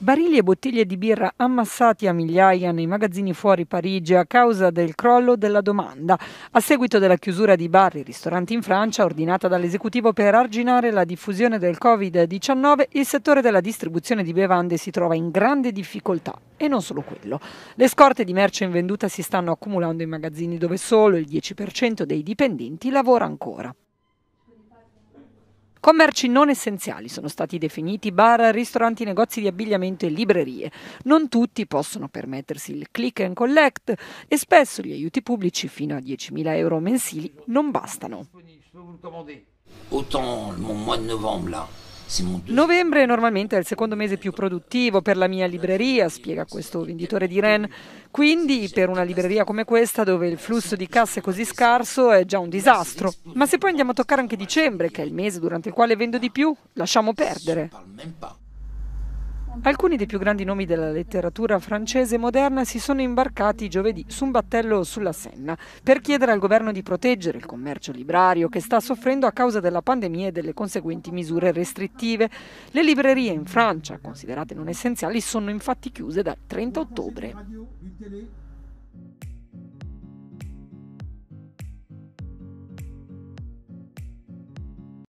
Barili e bottiglie di birra ammassati a migliaia nei magazzini fuori Parigi a causa del crollo della domanda, a seguito della chiusura di bar e ristoranti in Francia ordinata dall'esecutivo per arginare la diffusione del Covid-19, il settore della distribuzione di bevande si trova in grande difficoltà e non solo quello. Le scorte di merce invenduta si stanno accumulando in magazzini dove solo il 10% dei dipendenti lavora ancora. Commerci non essenziali sono stati definiti bar, ristoranti, negozi di abbigliamento e librerie. Non tutti possono permettersi il click and collect e spesso gli aiuti pubblici fino a 10.000 euro mensili non bastano. Autant mon mois de novembre là, Novembre normalmente è il secondo mese più produttivo per la mia libreria, spiega questo venditore di Ren. Quindi per una libreria come questa dove il flusso di cassa è così scarso è già un disastro. Ma se poi andiamo a toccare anche dicembre, che è il mese durante il quale vendo di più, lasciamo perdere. Alcuni dei più grandi nomi della letteratura francese moderna si sono imbarcati giovedì su un battello sulla Senna per chiedere al governo di proteggere il commercio librario che sta soffrendo a causa della pandemia e delle conseguenti misure restrittive. Le librerie in Francia, considerate non essenziali, sono infatti chiuse dal 30 ottobre.